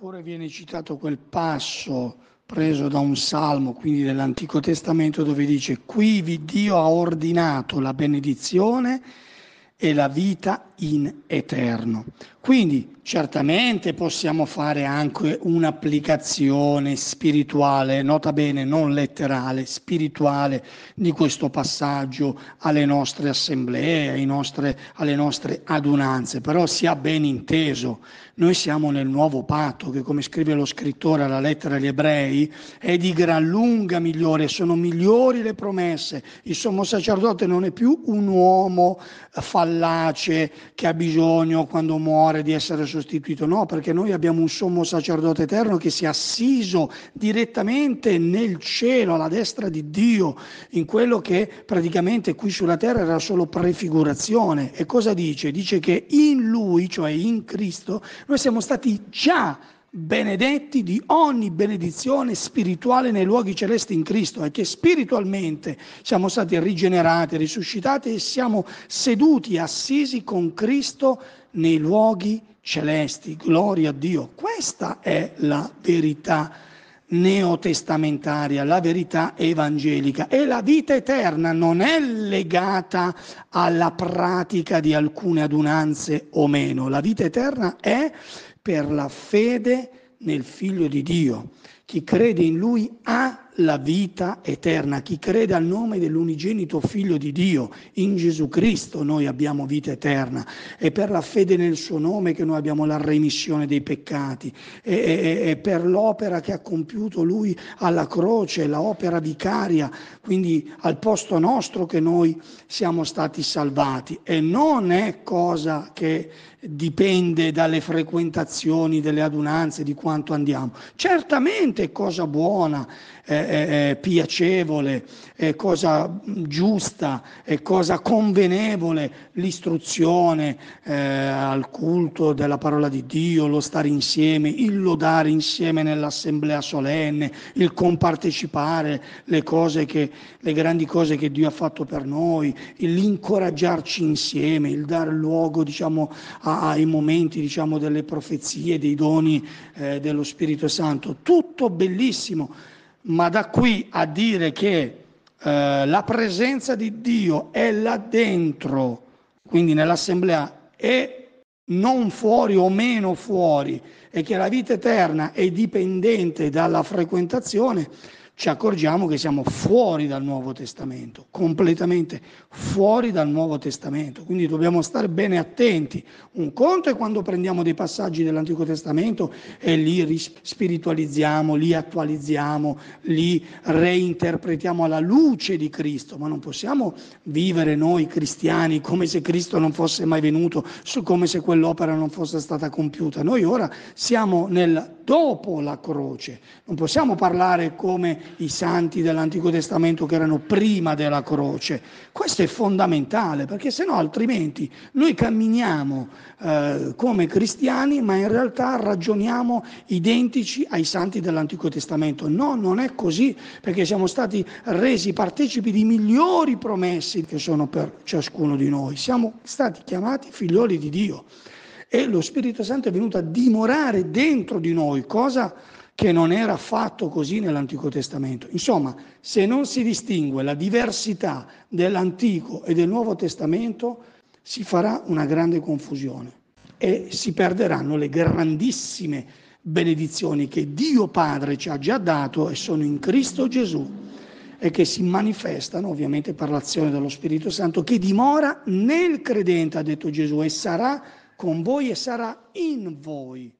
Oppure viene citato quel passo preso da un salmo, quindi dell'Antico Testamento, dove dice, qui Dio ha ordinato la benedizione e la vita in eterno. Quindi certamente possiamo fare anche un'applicazione spirituale, nota bene non letterale, spirituale di questo passaggio alle nostre assemblee, nostre, alle nostre adunanze, però sia ben inteso, noi siamo nel nuovo patto che come scrive lo scrittore alla lettera agli ebrei è di gran lunga migliore, sono migliori le promesse, il sommo sacerdote non è più un uomo fallace che ha bisogno quando muore pensare di essere sostituito, no, perché noi abbiamo un sommo sacerdote eterno che si è assiso direttamente nel cielo, alla destra di Dio, in quello che praticamente qui sulla terra era solo prefigurazione. E cosa dice? Dice che in Lui, cioè in Cristo, noi siamo stati già benedetti di ogni benedizione spirituale nei luoghi celesti in Cristo e che spiritualmente siamo stati rigenerati, risuscitati e siamo seduti, assisi con Cristo nei luoghi celesti. Gloria a Dio. Questa è la verità neotestamentaria, la verità evangelica e la vita eterna non è legata alla pratica di alcune adunanze o meno, la vita eterna è per la fede nel figlio di Dio. Chi crede in lui ha la vita eterna. Chi crede al nome dell'unigenito Figlio di Dio, in Gesù Cristo, noi abbiamo vita eterna. È per la fede nel suo nome che noi abbiamo la remissione dei peccati. È, è, è per l'opera che ha compiuto lui alla croce, l'opera vicaria, quindi al posto nostro che noi siamo stati salvati. E non è cosa che dipende dalle frequentazioni, delle adunanze, di quanto andiamo. Certamente è cosa buona. Eh, eh, piacevole, eh, cosa giusta, cosa convenevole l'istruzione eh, al culto della parola di Dio, lo stare insieme, il lodare insieme nell'assemblea solenne, il compartecipare le cose che, le grandi cose che Dio ha fatto per noi, l'incoraggiarci insieme, il dar luogo diciamo, a, ai momenti diciamo, delle profezie, dei doni eh, dello Spirito Santo. Tutto bellissimo ma da qui a dire che eh, la presenza di Dio è là dentro, quindi nell'assemblea, e non fuori o meno fuori, e che la vita eterna è dipendente dalla frequentazione, ci accorgiamo che siamo fuori dal Nuovo Testamento, completamente fuori dal Nuovo Testamento. Quindi dobbiamo stare bene attenti. Un conto è quando prendiamo dei passaggi dell'Antico Testamento e li spiritualizziamo, li attualizziamo, li reinterpretiamo alla luce di Cristo, ma non possiamo vivere noi cristiani come se Cristo non fosse mai venuto, come se quell'opera non fosse stata compiuta. Noi ora siamo nel dopo la croce. Non possiamo parlare come i santi dell'Antico Testamento che erano prima della croce. Questo è fondamentale perché se no altrimenti noi camminiamo eh, come cristiani ma in realtà ragioniamo identici ai santi dell'Antico Testamento. No, non è così perché siamo stati resi partecipi di migliori promesse che sono per ciascuno di noi. Siamo stati chiamati figlioli di Dio e lo Spirito Santo è venuto a dimorare dentro di noi, cosa che non era affatto così nell'Antico Testamento. Insomma, se non si distingue la diversità dell'Antico e del Nuovo Testamento, si farà una grande confusione e si perderanno le grandissime benedizioni che Dio Padre ci ha già dato e sono in Cristo Gesù e che si manifestano ovviamente per l'azione dello Spirito Santo che dimora nel credente, ha detto Gesù, e sarà con voi e sarà in voi.